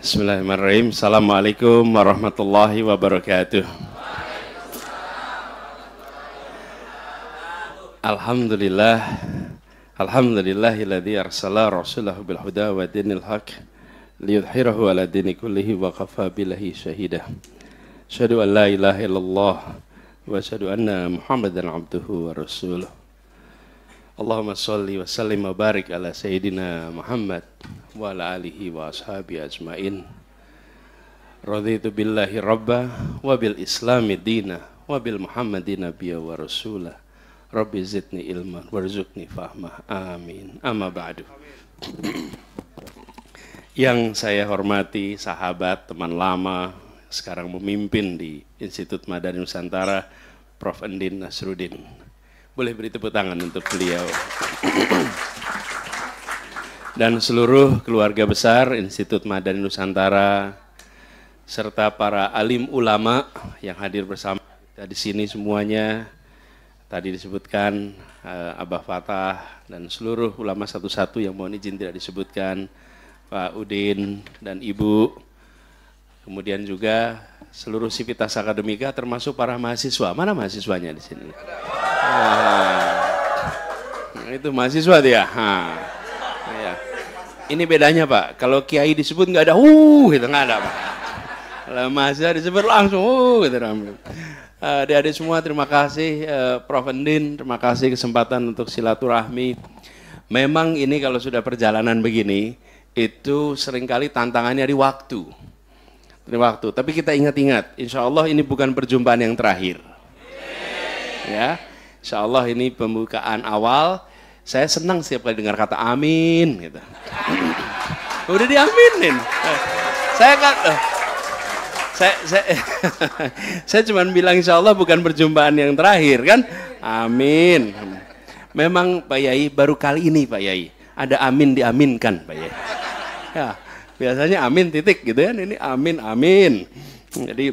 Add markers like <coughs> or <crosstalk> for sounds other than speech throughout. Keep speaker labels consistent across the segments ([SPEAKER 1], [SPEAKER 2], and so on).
[SPEAKER 1] Bismillahirrahmanirrahim. Assalamualaikum warahmatullahi wabarakatuh. Alhamdulillah. Alhamdulillahilladzi arsala rasulahu bil wa dinil haq liyudhhirahu ala dini kullihi wa kafa billahi syahida. Asyhadu an la ilaha illallah wa asyhadu anna Muhammadan abduhu wa rasuluh. Allahumma salli wa sallim wa barik ala Sayyidina Muhammad wa ala alihi wa ashabi ajmain. Raditu billahi rabba wa bil islami dina wa bil muhammadi nabiya wa rasulah. Rabbi zidni ilman warzuqni fahmah. Amin. Amma ba'du. Yang saya hormati sahabat, teman lama, sekarang memimpin di Institut Madani Nusantara, Prof. Endin Nasruddin boleh beri tepuk tangan untuk beliau. Dan seluruh keluarga besar Institut Madani Nusantara serta para alim ulama yang hadir bersama kita di sini semuanya. Tadi disebutkan eh, Abah Fatah dan seluruh ulama satu-satu yang mohon izin tidak disebutkan Pak Udin dan Ibu kemudian juga seluruh sivitas akademika termasuk para mahasiswa. Mana mahasiswanya di sini? Ah, nah, itu mahasiswa dia. Ya. Ini bedanya Pak, kalau kiai disebut nggak ada uh gitu nggak ada Pak. Kalau mahasiswa disebut langsung uh gitu ramai. adik-adik semua terima kasih eh, Prof. Endin, terima kasih kesempatan untuk silaturahmi. Memang ini kalau sudah perjalanan begini, itu seringkali tantangannya di waktu waktu. Tapi kita ingat-ingat, insya Allah ini bukan perjumpaan yang terakhir. Ya, insya Allah ini pembukaan awal. Saya senang setiap kali dengar kata amin. Gitu. <coughs> Udah diaminin. Saya kan, saya, saya, <laughs> saya cuma bilang insya Allah bukan perjumpaan yang terakhir kan. Amin. Memang Pak Yai baru kali ini Pak Yai ada amin diaminkan Pak Yai. Ya, biasanya amin titik gitu kan ini amin amin jadi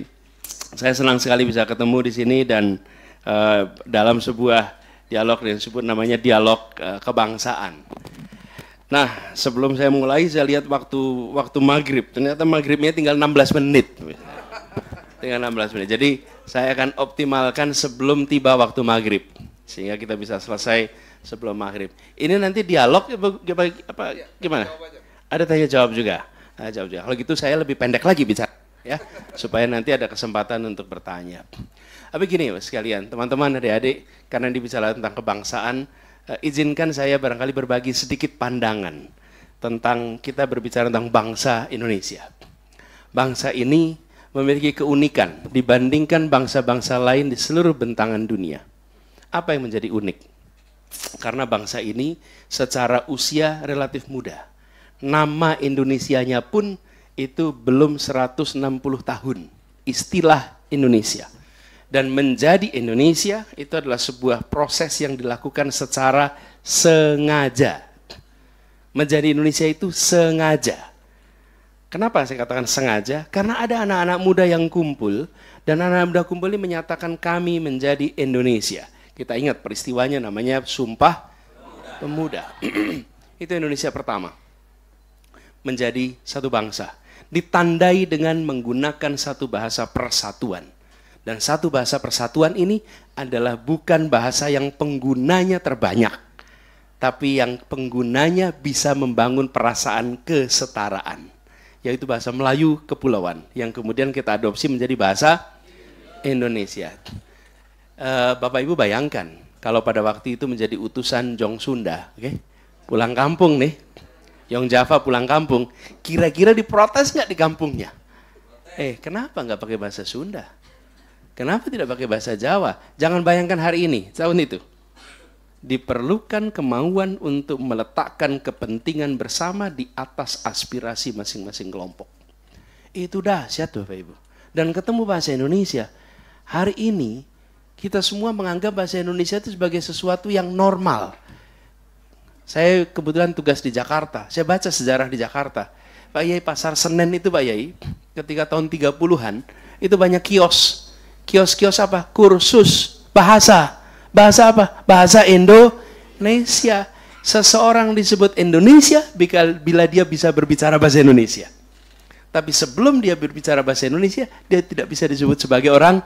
[SPEAKER 1] saya senang sekali bisa ketemu di sini dan uh, dalam sebuah dialog yang disebut namanya dialog uh, kebangsaan nah sebelum saya mulai saya lihat waktu waktu maghrib ternyata maghribnya tinggal 16 menit tinggal 16 menit jadi saya akan optimalkan sebelum tiba waktu maghrib sehingga kita bisa selesai sebelum maghrib ini nanti dialog apa, apa, apa gimana ada tanya jawab juga Nah, jawab Kalau gitu saya lebih pendek lagi bicara ya supaya nanti ada kesempatan untuk bertanya. Tapi gini sekalian, teman-teman adik-adik, karena dibicarakan tentang kebangsaan, eh, izinkan saya barangkali berbagi sedikit pandangan tentang kita berbicara tentang bangsa Indonesia. Bangsa ini memiliki keunikan dibandingkan bangsa-bangsa lain di seluruh bentangan dunia. Apa yang menjadi unik? Karena bangsa ini secara usia relatif muda nama Indonesianya pun itu belum 160 tahun istilah Indonesia. Dan menjadi Indonesia itu adalah sebuah proses yang dilakukan secara sengaja. Menjadi Indonesia itu sengaja. Kenapa saya katakan sengaja? Karena ada anak-anak muda yang kumpul dan anak-anak muda kumpul ini menyatakan kami menjadi Indonesia. Kita ingat peristiwanya namanya Sumpah Pemuda. Pemuda. <clears throat> itu Indonesia pertama menjadi satu bangsa. Ditandai dengan menggunakan satu bahasa persatuan. Dan satu bahasa persatuan ini adalah bukan bahasa yang penggunanya terbanyak. Tapi yang penggunanya bisa membangun perasaan kesetaraan. Yaitu bahasa Melayu Kepulauan. Yang kemudian kita adopsi menjadi bahasa Indonesia. Eh, Bapak Ibu bayangkan kalau pada waktu itu menjadi utusan Jong Sunda, Okay? Pulang kampung nih, Yong Java pulang kampung, kira-kira diprotes nggak di kampungnya? Eh, kenapa nggak pakai bahasa Sunda? Kenapa tidak pakai bahasa Jawa? Jangan bayangkan hari ini, tahun itu. Diperlukan kemauan untuk meletakkan kepentingan bersama di atas aspirasi masing-masing kelompok. Itu dahsyat Bapak Ibu. Dan ketemu bahasa Indonesia. Hari ini kita semua menganggap bahasa Indonesia itu sebagai sesuatu yang normal saya kebetulan tugas di Jakarta. Saya baca sejarah di Jakarta. Pak Yai Pasar Senen itu Pak Yai, ketika tahun 30-an, itu banyak kios. Kios-kios apa? Kursus bahasa. Bahasa apa? Bahasa Indonesia. Seseorang disebut Indonesia bila dia bisa berbicara bahasa Indonesia. Tapi sebelum dia berbicara bahasa Indonesia, dia tidak bisa disebut sebagai orang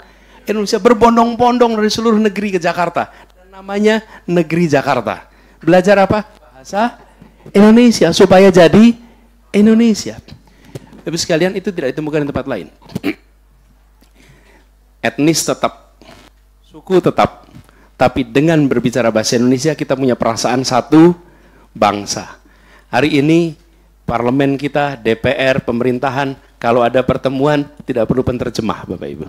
[SPEAKER 1] Indonesia berbondong-bondong dari seluruh negeri ke Jakarta. Dan namanya Negeri Jakarta belajar apa? Bahasa Indonesia supaya jadi Indonesia. Tapi sekalian itu tidak ditemukan di tempat lain. <clears throat> Etnis tetap, suku tetap, tapi dengan berbicara bahasa Indonesia kita punya perasaan satu bangsa. Hari ini parlemen kita, DPR, pemerintahan, kalau ada pertemuan tidak perlu penerjemah, Bapak Ibu.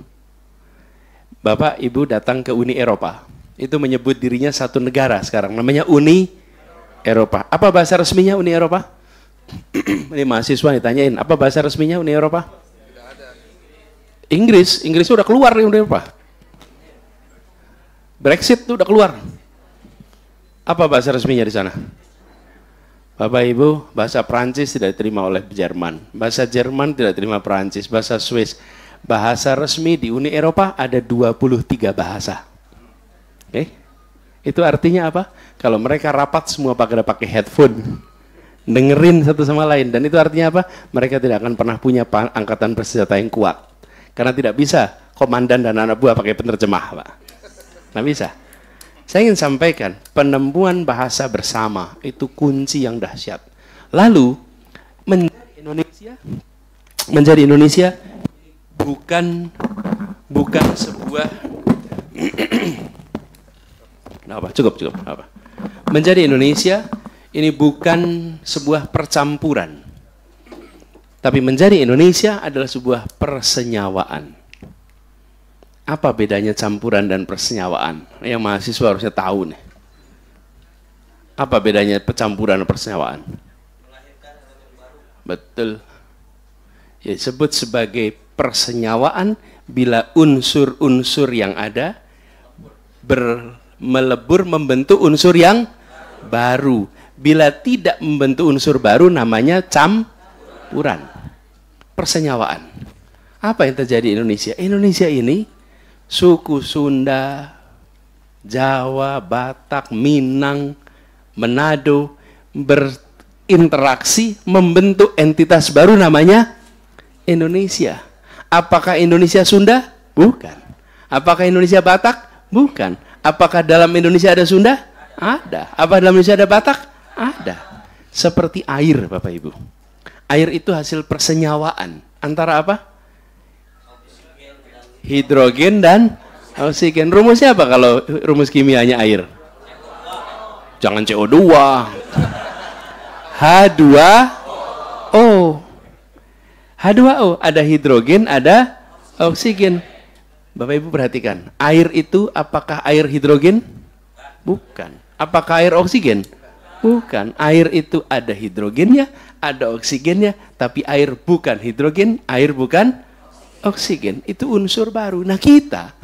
[SPEAKER 1] Bapak Ibu datang ke Uni Eropa itu menyebut dirinya satu negara sekarang namanya Uni Eropa. Apa bahasa resminya Uni Eropa? <clears throat> Ini mahasiswa ditanyain, apa bahasa resminya Uni Eropa? Inggris, Inggris sudah keluar dari Uni Eropa. Brexit itu udah keluar. Apa bahasa resminya di sana? Bapak Ibu, bahasa Prancis tidak diterima oleh Jerman. Bahasa Jerman tidak diterima Prancis, bahasa Swiss. Bahasa resmi di Uni Eropa ada 23 bahasa. Oke. Eh, okay? Itu artinya apa? Kalau mereka rapat semua pakai pakai headphone, dengerin satu sama lain dan itu artinya apa? Mereka tidak akan pernah punya angkatan bersenjata yang kuat. Karena tidak bisa komandan dan anak buah pakai penerjemah, Pak. Nah, bisa. Saya ingin sampaikan, penemuan bahasa bersama itu kunci yang dahsyat. Lalu menjadi Indonesia menjadi Indonesia bukan bukan sebuah <clears throat> Nah, apa? Cukup, cukup. Nah, apa? Menjadi Indonesia ini bukan sebuah percampuran. Tapi menjadi Indonesia adalah sebuah persenyawaan. Apa bedanya campuran dan persenyawaan? Yang mahasiswa harusnya tahu nih. Apa bedanya percampuran dan persenyawaan? Betul. Ya, disebut sebagai persenyawaan bila unsur-unsur yang ada ber melebur membentuk unsur yang baru. Bila tidak membentuk unsur baru namanya campuran. Persenyawaan. Apa yang terjadi di Indonesia? Indonesia ini suku Sunda, Jawa, Batak, Minang, Manado berinteraksi membentuk entitas baru namanya Indonesia. Apakah Indonesia Sunda? Bukan. Apakah Indonesia Batak? Bukan. Apakah dalam Indonesia ada Sunda? Ada. Apa dalam Indonesia ada Batak? Ada. Seperti air, Bapak Ibu. Air itu hasil persenyawaan antara apa? Hidrogen dan oksigen. Rumusnya apa kalau rumus kimianya air? Jangan CO2. H2O. H2O ada hidrogen, ada oksigen. Bapak Ibu perhatikan, air itu apakah air hidrogen? Bukan. Apakah air oksigen? Bukan. Air itu ada hidrogennya, ada oksigennya, tapi air bukan hidrogen, air bukan oksigen. Itu unsur baru. Nah kita,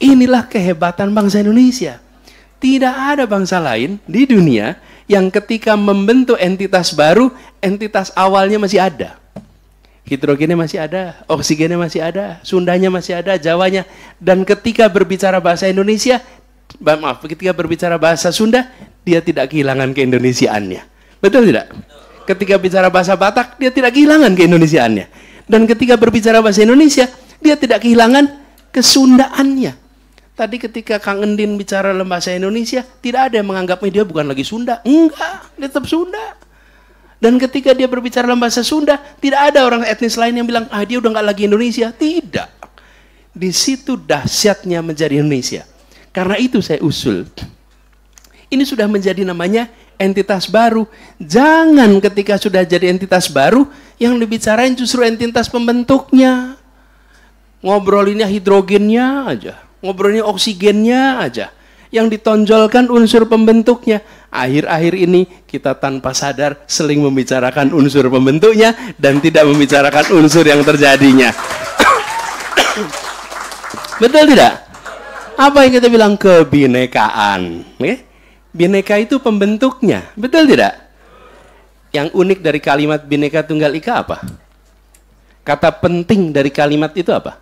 [SPEAKER 1] inilah kehebatan bangsa Indonesia. Tidak ada bangsa lain di dunia yang ketika membentuk entitas baru, entitas awalnya masih ada hidrogennya masih ada, oksigennya masih ada, Sundanya masih ada, Jawanya. Dan ketika berbicara bahasa Indonesia, maaf, ketika berbicara bahasa Sunda, dia tidak kehilangan keindonesiaannya. Betul tidak? Ketika bicara bahasa Batak, dia tidak kehilangan keindonesiaannya. Dan ketika berbicara bahasa Indonesia, dia tidak kehilangan kesundaannya. Tadi ketika Kang Endin bicara bahasa Indonesia, tidak ada yang menganggapnya dia bukan lagi Sunda. Enggak, dia tetap Sunda. Dan ketika dia berbicara dalam bahasa Sunda, tidak ada orang etnis lain yang bilang, ah dia udah nggak lagi Indonesia. Tidak. Di situ dahsyatnya menjadi Indonesia. Karena itu saya usul. Ini sudah menjadi namanya entitas baru. Jangan ketika sudah jadi entitas baru, yang dibicarain justru entitas pembentuknya. Ngobrolinnya hidrogennya aja. ngobrolinnya oksigennya aja yang ditonjolkan unsur pembentuknya. Akhir-akhir ini kita tanpa sadar seling membicarakan unsur pembentuknya dan tidak membicarakan unsur yang terjadinya. <coughs> Betul tidak? Apa yang kita bilang kebinekaan? Bineka itu pembentuknya, betul tidak? Yang unik dari kalimat bineka tunggal ika apa? Kata penting dari kalimat itu apa?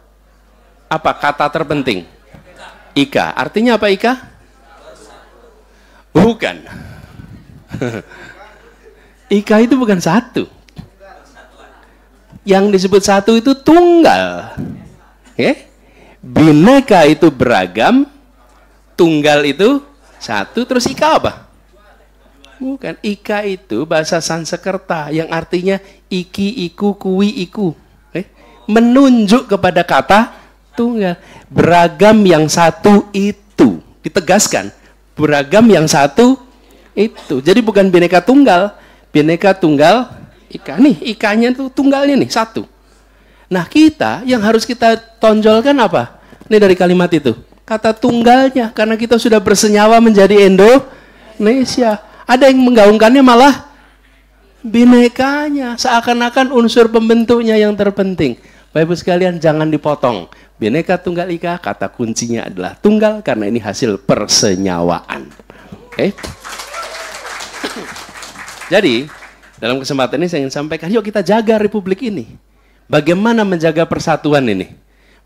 [SPEAKER 1] Apa kata terpenting? Ika. Artinya apa Ika? Bukan. <laughs> Ika itu bukan satu. Yang disebut satu itu tunggal. Ya? Bineka itu beragam, tunggal itu satu, terus Ika apa? Bukan. Ika itu bahasa Sansekerta yang artinya iki, iku, kui, iku. Eh? Menunjuk kepada kata tunggal. Beragam yang satu itu. Ditegaskan beragam yang satu itu. Jadi bukan bineka tunggal, bineka tunggal ikan Nih, ikannya tuh tunggalnya nih satu. Nah, kita yang harus kita tonjolkan apa? Ini dari kalimat itu. Kata tunggalnya karena kita sudah bersenyawa menjadi Indonesia. Ada yang menggaungkannya malah binekanya, seakan-akan unsur pembentuknya yang terpenting. Bapak Ibu sekalian, jangan dipotong. Bineka Tunggal Ika, kata kuncinya adalah tunggal karena ini hasil persenyawaan. Oke? Okay? Jadi, dalam kesempatan ini saya ingin sampaikan, yuk kita jaga republik ini. Bagaimana menjaga persatuan ini?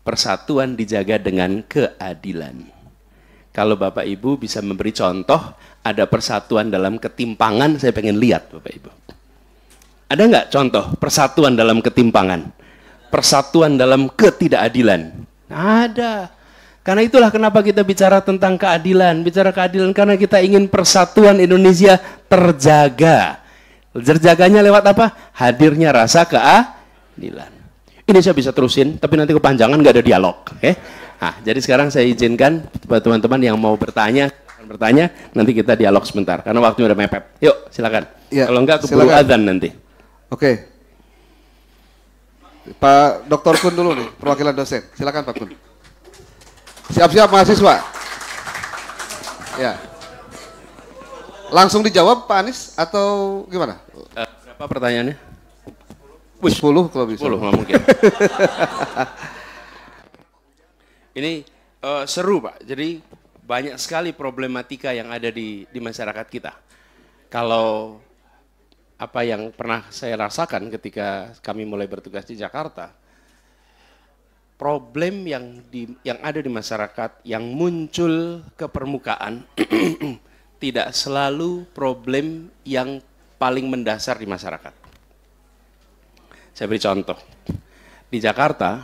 [SPEAKER 1] Persatuan dijaga dengan keadilan. Kalau Bapak Ibu bisa memberi contoh, ada persatuan dalam ketimpangan, saya pengen lihat Bapak Ibu. Ada nggak contoh persatuan dalam ketimpangan? Persatuan dalam ketidakadilan? Nah, ada. Karena itulah kenapa kita bicara tentang keadilan. Bicara keadilan karena kita ingin persatuan Indonesia terjaga. Terjaganya lewat apa? Hadirnya rasa keadilan. Ini saya bisa terusin, tapi nanti kepanjangan nggak ada dialog. Okay? Nah, jadi sekarang saya izinkan buat teman-teman yang mau bertanya, bertanya, nanti kita dialog sebentar. Karena waktunya udah mepet. Yuk, silakan. Ya, Kalau nggak keburu silakan. azan nanti. Oke, okay. Pak Dr. Kun dulu nih, perwakilan dosen. Silakan Pak Kun. Siap-siap mahasiswa. Ya. Langsung dijawab Pak Anies atau gimana? Uh, berapa pertanyaannya? 10 kalau bisa. 10 mungkin. <laughs> Ini uh, seru Pak. Jadi banyak sekali problematika yang ada di di masyarakat kita. Kalau apa yang pernah saya rasakan ketika kami mulai bertugas di Jakarta, problem yang di, yang ada di masyarakat yang muncul ke permukaan <clears throat> tidak selalu problem yang paling mendasar di masyarakat. Saya beri contoh. Di Jakarta,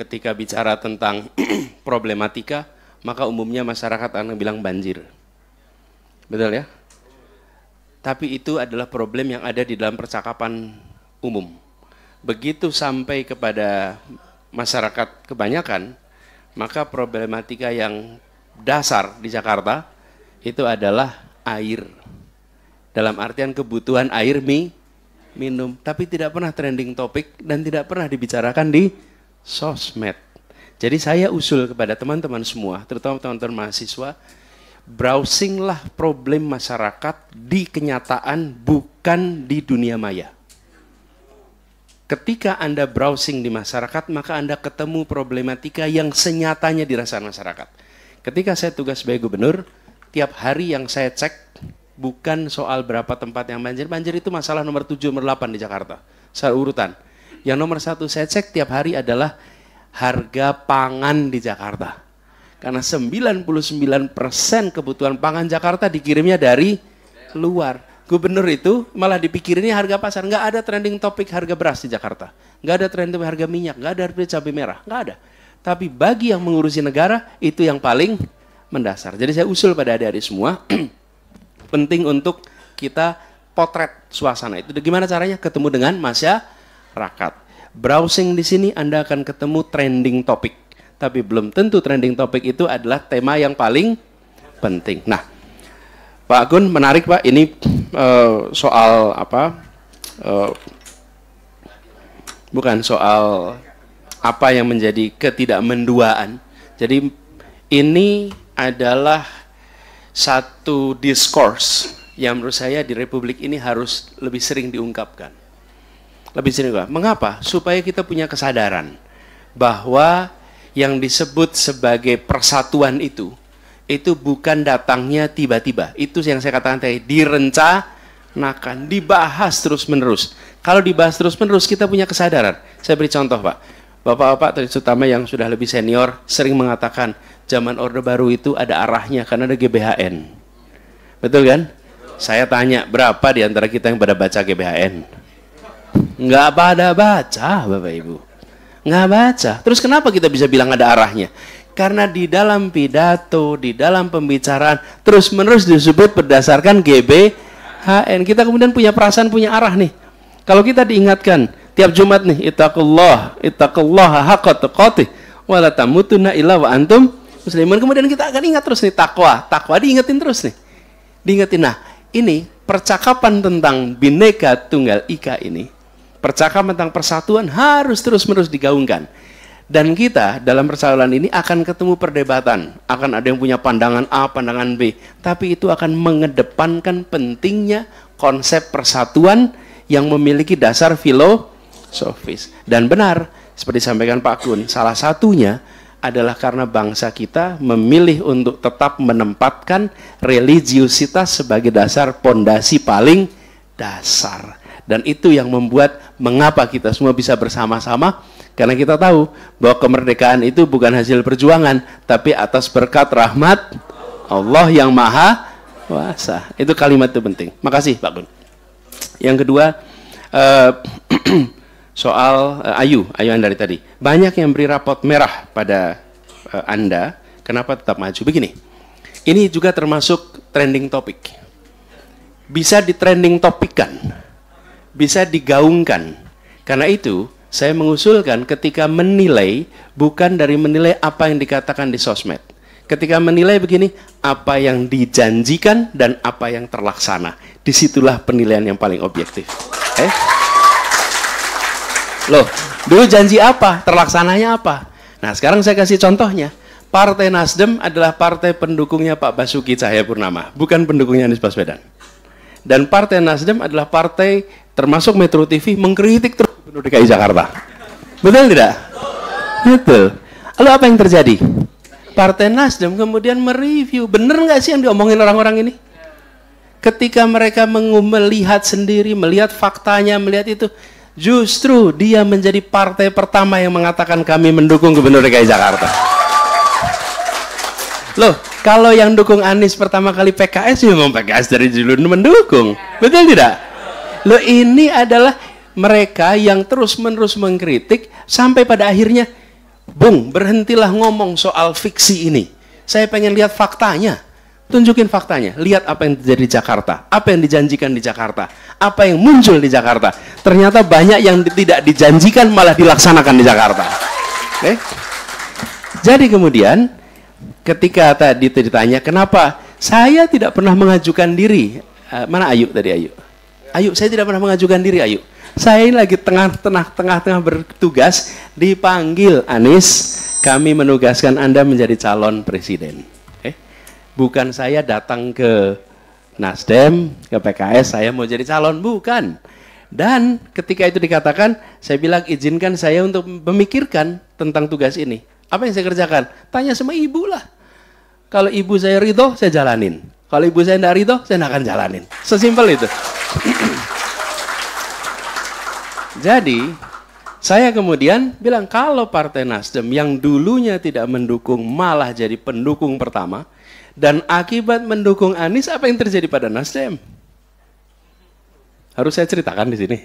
[SPEAKER 1] ketika bicara tentang <clears throat> problematika, maka umumnya masyarakat akan bilang banjir. Betul ya? Tapi itu adalah problem yang ada di dalam percakapan umum. Begitu sampai kepada masyarakat kebanyakan, maka problematika yang dasar di Jakarta itu adalah air. Dalam artian kebutuhan air mie, minum, tapi tidak pernah trending topik dan tidak pernah dibicarakan di sosmed. Jadi saya usul kepada teman-teman semua, terutama teman-teman mahasiswa, browsinglah problem masyarakat di kenyataan bukan di dunia maya. Ketika Anda browsing di masyarakat, maka Anda ketemu problematika yang senyatanya dirasakan masyarakat. Ketika saya tugas sebagai gubernur, tiap hari yang saya cek bukan soal berapa tempat yang banjir. Banjir itu masalah nomor 7, nomor 8 di Jakarta. Secara urutan. Yang nomor satu saya cek tiap hari adalah harga pangan di Jakarta karena 99% kebutuhan pangan Jakarta dikirimnya dari luar. Gubernur itu malah dipikirinnya harga pasar. Nggak ada trending topik harga beras di Jakarta. Nggak ada trending harga minyak. Nggak ada harga cabai merah. Nggak ada. Tapi bagi yang mengurusi negara, itu yang paling mendasar. Jadi saya usul pada adik-adik semua, <clears throat> penting untuk kita potret suasana itu. Gimana caranya? Ketemu dengan masyarakat. Browsing di sini Anda akan ketemu trending topik tapi belum tentu trending topic itu adalah tema yang paling penting. Nah, Pak Agun menarik Pak, ini uh, soal apa? Uh, bukan soal apa yang menjadi ketidakmenduaan. Jadi ini adalah satu diskurs yang menurut saya di Republik ini harus lebih sering diungkapkan. Lebih sering Pak. Mengapa? Supaya kita punya kesadaran bahwa yang disebut sebagai persatuan itu itu bukan datangnya tiba-tiba. Itu yang saya katakan tadi, direncanakan, dibahas terus-menerus. Kalau dibahas terus-menerus, kita punya kesadaran. Saya beri contoh, Pak. Bapak-bapak, terutama yang sudah lebih senior, sering mengatakan, zaman Orde Baru itu ada arahnya, karena ada GBHN. Betul kan? Saya tanya, berapa di antara kita yang pada baca GBHN? Nggak pada baca, Bapak Ibu. Nggak baca. Terus kenapa kita bisa bilang ada arahnya? Karena di dalam pidato, di dalam pembicaraan, terus-menerus disebut berdasarkan GBHN. Kita kemudian punya perasaan, punya arah nih. Kalau kita diingatkan, tiap Jumat nih, itakullah, itakullah haqqat, tuqatih, wala tamutuna illa wa antum muslimin. Kemudian kita akan ingat terus nih, takwa. Takwa diingetin terus nih. Diingetin. Nah, ini percakapan tentang bineka tunggal ika ini Percakapan tentang persatuan harus terus-menerus digaungkan. Dan kita dalam persoalan ini akan ketemu perdebatan. Akan ada yang punya pandangan A, pandangan B. Tapi itu akan mengedepankan pentingnya konsep persatuan yang memiliki dasar filosofis. Dan benar, seperti disampaikan Pak Kun, salah satunya adalah karena bangsa kita memilih untuk tetap menempatkan religiusitas sebagai dasar pondasi paling dasar. Dan itu yang membuat mengapa kita semua bisa bersama-sama karena kita tahu bahwa kemerdekaan itu bukan hasil perjuangan tapi atas berkat rahmat Allah yang maha kuasa. Itu kalimat itu penting. Makasih Pak Gun. Yang kedua uh, <clears throat> soal uh, Ayu, Ayu dari tadi. Banyak yang beri rapot merah pada uh, Anda. Kenapa tetap maju? Begini. Ini juga termasuk trending topik Bisa di trending topikan bisa digaungkan. Karena itu, saya mengusulkan ketika menilai bukan dari menilai apa yang dikatakan di sosmed. Ketika menilai begini, apa yang dijanjikan dan apa yang terlaksana. Disitulah penilaian yang paling objektif. Eh? Loh, dulu janji apa? Terlaksananya apa? Nah, sekarang saya kasih contohnya. Partai Nasdem adalah partai pendukungnya Pak Basuki Cahayapurnama, bukan pendukungnya Anies Baswedan. Dan Partai Nasdem adalah partai termasuk Metro TV mengkritik terus Gubernur DKI Jakarta. Betul tidak? Betul. Lalu apa yang terjadi? Partai Nasdem kemudian mereview, benar nggak sih yang diomongin orang-orang ini? Ketika mereka melihat sendiri, melihat faktanya, melihat itu, justru dia menjadi partai pertama yang mengatakan kami mendukung Gubernur DKI Jakarta. Loh, kalau yang dukung Anies pertama kali PKS, ya memang PKS dari dulu mendukung. Betul tidak? Lo ini adalah mereka yang terus-menerus mengkritik sampai pada akhirnya, Bung, berhentilah ngomong soal fiksi ini. Saya pengen lihat faktanya. Tunjukin faktanya, lihat apa yang terjadi di Jakarta, apa yang dijanjikan di Jakarta, apa yang muncul di Jakarta. Ternyata banyak yang tidak dijanjikan malah dilaksanakan di Jakarta. Oke? Okay? Jadi kemudian ketika tadi ditanya kenapa saya tidak pernah mengajukan diri, uh, mana Ayu tadi Ayu? Ayu, saya tidak pernah mengajukan diri, Ayu. Saya ini lagi tengah-tengah tengah-tengah bertugas dipanggil Anies, kami menugaskan Anda menjadi calon presiden. Eh, bukan saya datang ke Nasdem, ke PKS, saya mau jadi calon, bukan. Dan ketika itu dikatakan, saya bilang izinkan saya untuk memikirkan tentang tugas ini. Apa yang saya kerjakan? Tanya sama ibu lah. Kalau ibu saya ridho, saya jalanin. Kalau ibu saya tidak ridho, saya tidak akan jalanin. Sesimpel itu. <clears throat> Jadi, saya kemudian bilang, kalau Partai Nasdem yang dulunya tidak mendukung malah jadi pendukung pertama, dan akibat mendukung Anies, apa yang terjadi pada Nasdem? Harus saya ceritakan di sini.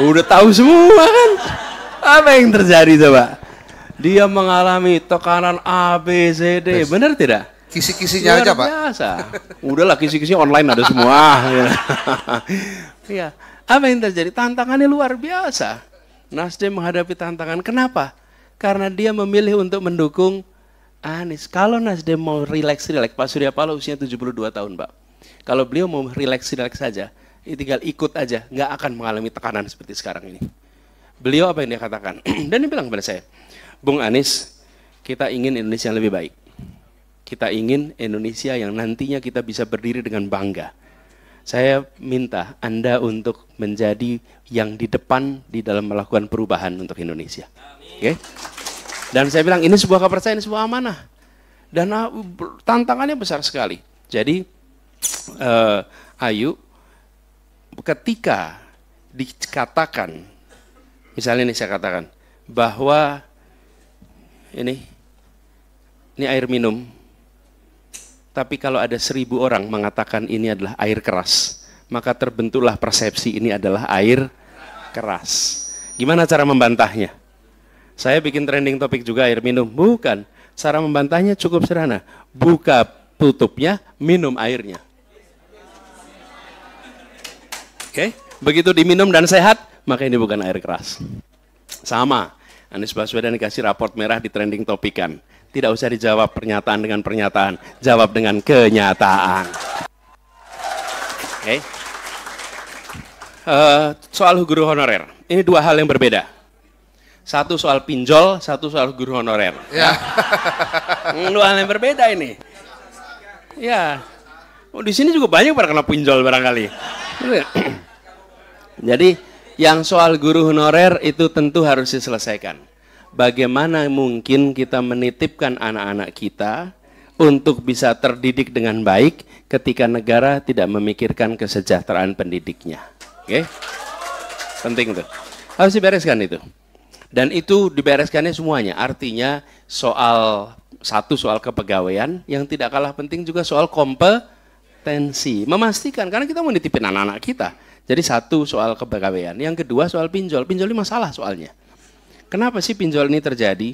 [SPEAKER 1] Udah tahu semua kan? Apa yang terjadi coba? Dia mengalami tekanan A, B, C, D. Benar tidak? Kisi-kisinya aja, Pak. Biasa. <laughs> Udahlah kisi-kisi online ada semua. <laughs> Iya. Apa yang terjadi? Tantangannya luar biasa. Nasdem menghadapi tantangan. Kenapa? Karena dia memilih untuk mendukung Anies. Kalau Nasdem mau relax-relax, Pak Surya Paloh usia 72 tahun, Pak. Kalau beliau mau relax-relax saja, ya tinggal ikut aja, nggak akan mengalami tekanan seperti sekarang ini. Beliau apa yang dia katakan? <clears throat> Dan dia bilang kepada saya, Bung Anies, kita ingin Indonesia yang lebih baik kita ingin Indonesia yang nantinya kita bisa berdiri dengan bangga. Saya minta Anda untuk menjadi yang di depan di dalam melakukan perubahan untuk Indonesia. Oke? Okay? Dan saya bilang ini sebuah kepercayaan, sebuah amanah. Dan ah, tantangannya besar sekali. Jadi uh, Ayu ketika dikatakan misalnya ini saya katakan bahwa ini ini air minum tapi kalau ada seribu orang mengatakan ini adalah air keras, maka terbentuklah persepsi ini adalah air keras. Gimana cara membantahnya? Saya bikin trending topik juga air minum. Bukan. Cara membantahnya cukup sederhana. Buka tutupnya, minum airnya. Oke, okay? begitu diminum dan sehat, maka ini bukan air keras. Sama, Anies Baswedan dikasih raport merah di trending topikan. Tidak usah dijawab pernyataan dengan pernyataan, jawab dengan kenyataan. Oke. Okay. Uh, eh, soal guru honorer, ini dua hal yang berbeda. Satu soal pinjol, satu soal guru honorer. Ya. Yeah. Hmm, dua hal yang berbeda ini. Ya. Oh, di sini juga banyak para kena pinjol barangkali. Jadi yang soal guru honorer itu tentu harus diselesaikan bagaimana mungkin kita menitipkan anak-anak kita untuk bisa terdidik dengan baik ketika negara tidak memikirkan kesejahteraan pendidiknya. Oke? Okay? Penting tuh. Harus dibereskan itu. Dan itu dibereskannya semuanya. Artinya soal satu soal kepegawaian yang tidak kalah penting juga soal kompetensi. Memastikan karena kita mau nitipin anak-anak kita. Jadi satu soal kepegawaian, yang kedua soal pinjol. Pinjol ini masalah soalnya. Kenapa sih pinjol ini terjadi?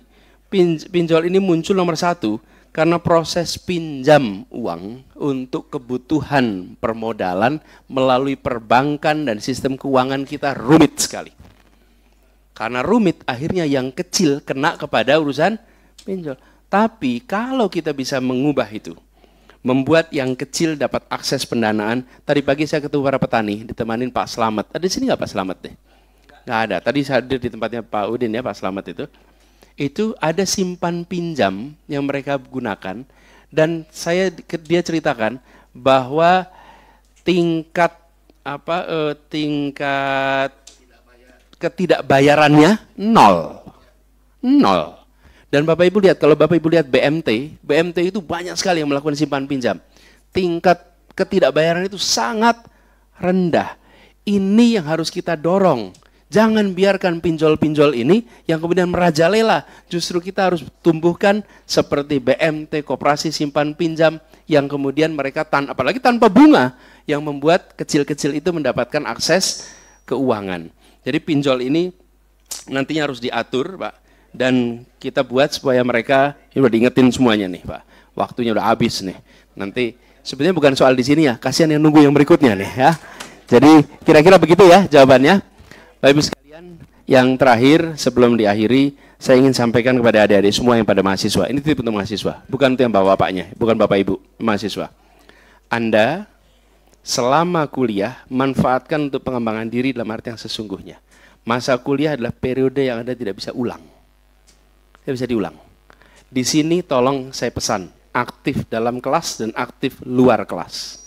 [SPEAKER 1] Pinjol ini muncul nomor satu karena proses pinjam uang untuk kebutuhan permodalan melalui perbankan dan sistem keuangan kita rumit sekali. Karena rumit, akhirnya yang kecil kena kepada urusan pinjol. Tapi kalau kita bisa mengubah itu, membuat yang kecil dapat akses pendanaan. Tadi pagi saya ketemu para petani, ditemanin Pak Selamat. Ada di sini nggak Pak Selamat deh? nggak ada. Tadi saya hadir di tempatnya Pak Udin ya, Pak Selamat itu. Itu ada simpan pinjam yang mereka gunakan dan saya dia ceritakan bahwa tingkat apa eh, tingkat ketidakbayarannya nol. Nol. Dan Bapak Ibu lihat kalau Bapak Ibu lihat BMT, BMT itu banyak sekali yang melakukan simpan pinjam. Tingkat ketidakbayaran itu sangat rendah. Ini yang harus kita dorong. Jangan biarkan pinjol-pinjol ini yang kemudian merajalela. Justru kita harus tumbuhkan seperti BMT, koperasi simpan pinjam yang kemudian mereka tan apalagi tanpa bunga yang membuat kecil-kecil itu mendapatkan akses keuangan. Jadi pinjol ini nantinya harus diatur, Pak. Dan kita buat supaya mereka ini udah diingetin semuanya nih, Pak. Waktunya udah habis nih. Nanti sebenarnya bukan soal di sini ya, kasihan yang nunggu yang berikutnya nih ya. Jadi kira-kira begitu ya jawabannya. Bapak Ibu sekalian, yang terakhir sebelum diakhiri, saya ingin sampaikan kepada adik-adik semua yang pada mahasiswa. Ini titip untuk mahasiswa, bukan untuk yang bapak bapaknya, bukan bapak ibu, mahasiswa. Anda selama kuliah manfaatkan untuk pengembangan diri dalam arti yang sesungguhnya. Masa kuliah adalah periode yang Anda tidak bisa ulang. Tidak bisa diulang. Di sini tolong saya pesan, aktif dalam kelas dan aktif luar kelas.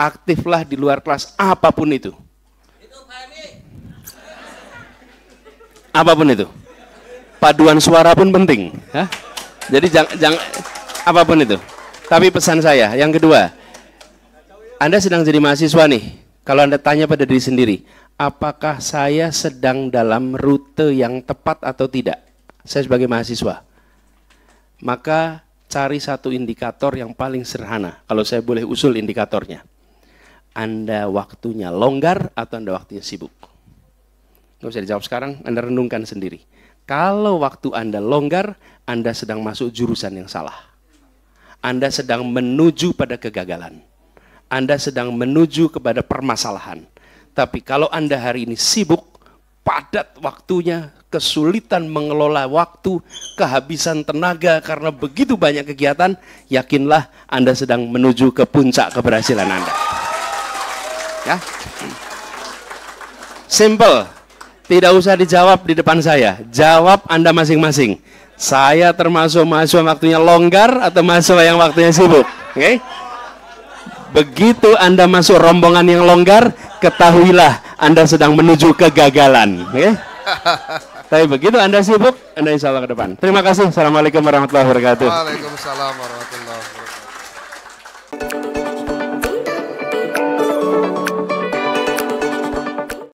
[SPEAKER 1] Aktiflah di luar kelas apapun itu apapun itu. Paduan suara pun penting. ya Jadi jangan jang, apapun itu. Tapi pesan saya, yang kedua, Anda sedang jadi mahasiswa nih. Kalau Anda tanya pada diri sendiri, apakah saya sedang dalam rute yang tepat atau tidak? Saya sebagai mahasiswa. Maka cari satu indikator yang paling sederhana. Kalau saya boleh usul indikatornya. Anda waktunya longgar atau Anda waktunya sibuk? Nggak bisa dijawab sekarang, Anda renungkan sendiri. Kalau waktu Anda longgar, Anda sedang masuk jurusan yang salah. Anda sedang menuju pada kegagalan. Anda sedang menuju kepada permasalahan. Tapi kalau Anda hari ini sibuk, padat waktunya, kesulitan mengelola waktu, kehabisan tenaga karena begitu banyak kegiatan, yakinlah Anda sedang menuju ke puncak keberhasilan Anda. Ya. Hmm. Simple. Tidak usah dijawab di depan saya. Jawab Anda masing-masing. Saya termasuk mahasiswa waktunya longgar atau mahasiswa yang waktunya sibuk. Okay? Begitu Anda masuk rombongan yang longgar, ketahuilah Anda sedang menuju kegagalan. Okay? Tapi begitu Anda sibuk, Anda insya Allah ke depan. Terima kasih. Assalamualaikum warahmatullahi wabarakatuh. Waalaikumsalam warahmatullahi wabarakatuh.